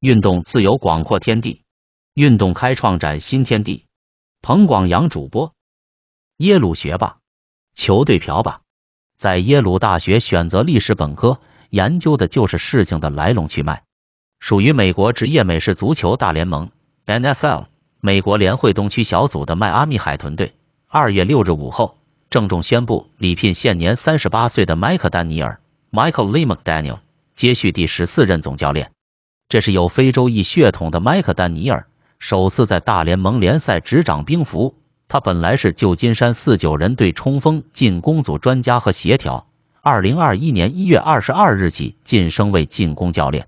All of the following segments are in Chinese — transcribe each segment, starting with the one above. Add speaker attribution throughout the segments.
Speaker 1: 运动自由广阔天地，运动开创崭新天地。彭广阳主播，耶鲁学霸，球队瓢把，在耶鲁大学选择历史本科，研究的就是事情的来龙去脉。属于美国职业美式足球大联盟 （NFL） 美国联会东区小组的迈阿密海豚队，二月六日午后郑重宣布，礼聘现年三十八岁的迈克丹尼尔 （Michael Lee McDaniel） 接续第十四任总教练。这是有非洲裔血统的麦克丹尼尔首次在大联盟联赛执掌兵符。他本来是旧金山四九人队冲锋进攻组专家和协调，二零二一年一月二十二日起晋升为进攻教练。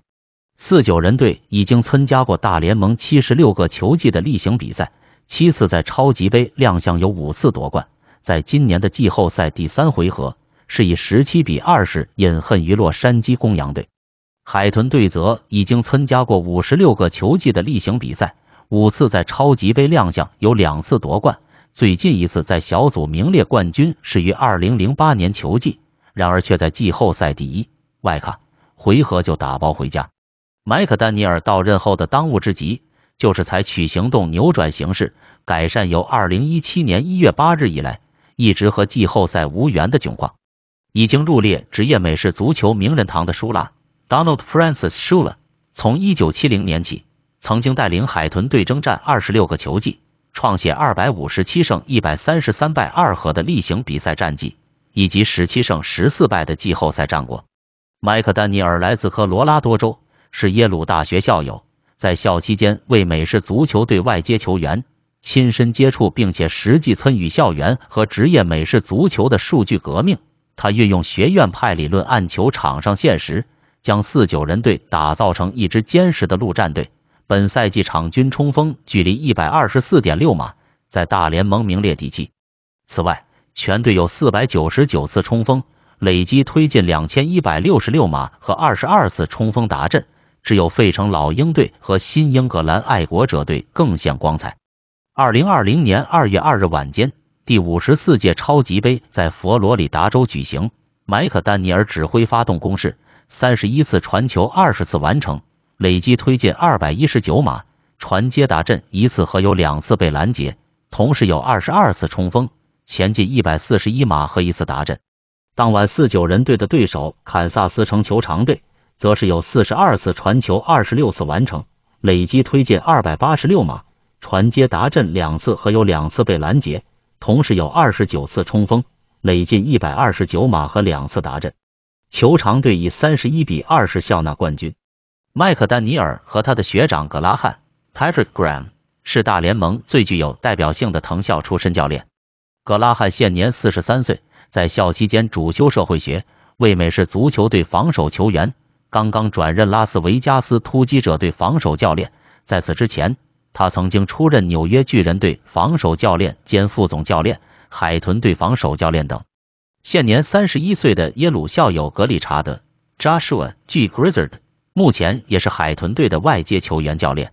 Speaker 1: 四九人队已经参加过大联盟七十六个球季的例行比赛，七次在超级杯亮相，有五次夺冠。在今年的季后赛第三回合，是以十七比二十饮恨于洛杉矶公羊队。海豚队则已经参加过五十六个球季的例行比赛，五次在超级杯亮相，有两次夺冠。最近一次在小组名列冠军是于二零零八年球季，然而却在季后赛第一外卡回合就打包回家。麦克丹尼尔到任后的当务之急就是采取行动扭转形势，改善由二零一七年一月八日以来一直和季后赛无缘的窘况。已经入列职业美式足球名人堂的舒拉。Donald Francis s h u l a 从一九七零年起，曾经带领海豚队征战二十六个球季，创写二百五十七胜一百三十三败二和的例行比赛战绩，以及十七胜十四败的季后赛战果。麦克丹尼尔来自科罗拉多州，是耶鲁大学校友，在校期间为美式足球队外接球员，亲身接触并且实际参与校园和职业美式足球的数据革命。他运用学院派理论，按球场上现实。将四九人队打造成一支坚实的陆战队。本赛季场均冲锋距离一百二十四点六码，在大联盟名列第七。此外，全队有四百九十九次冲锋，累计推进两千一百六十六码和二十二次冲锋达阵，只有费城老鹰队和新英格兰爱国者队更显光彩。二零二零年二月二日晚间，第五十四届超级杯在佛罗里达州举行，麦克丹尼尔指挥发动攻势。三十一次传球，二十次完成，累计推进二百一十九码，传接达阵一次和有两次被拦截，同时有二十二次冲锋，前进一百四十一码和一次达阵。当晚四九人队的对手堪萨斯城球场队，则是有四十二次传球，二十六次完成，累计推进二百八十六码，传接达阵两次和有两次被拦截，同时有二十九次冲锋，累进一百二十九码和两次达阵。球场队以三十一比二十笑纳冠军。麦克丹尼尔和他的学长格拉汉 （Patrick Graham） 是大联盟最具有代表性的藤校出身教练。格拉汉现年四十三岁，在校期间主修社会学，为美式足球队防守球员，刚刚转任拉斯维加斯突击者队防守教练。在此之前，他曾经出任纽约巨人队防守教练兼副总教练、海豚队防守教练等。现年三十一岁的耶鲁校友格里查德 （Joshua G. Grizzard） 目前也是海豚队的外接球员教练。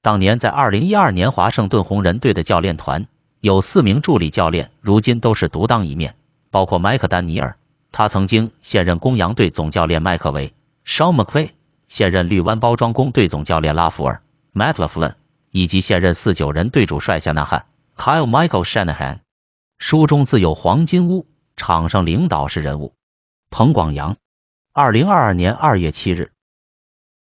Speaker 1: 当年在二零一二年华盛顿红人队的教练团有四名助理教练，如今都是独当一面，包括麦克丹尼尔。他曾经现任公羊队总教练麦克维 （Sean McVay），现任绿湾包装工队总教练拉弗尔 （Matt l a f l e n 以及现任四九人队主帅夏纳汉 （Kyle Michael Shanahan）。书中自有黄金屋。场上领导是人物，彭广阳，二零二二年二月七日。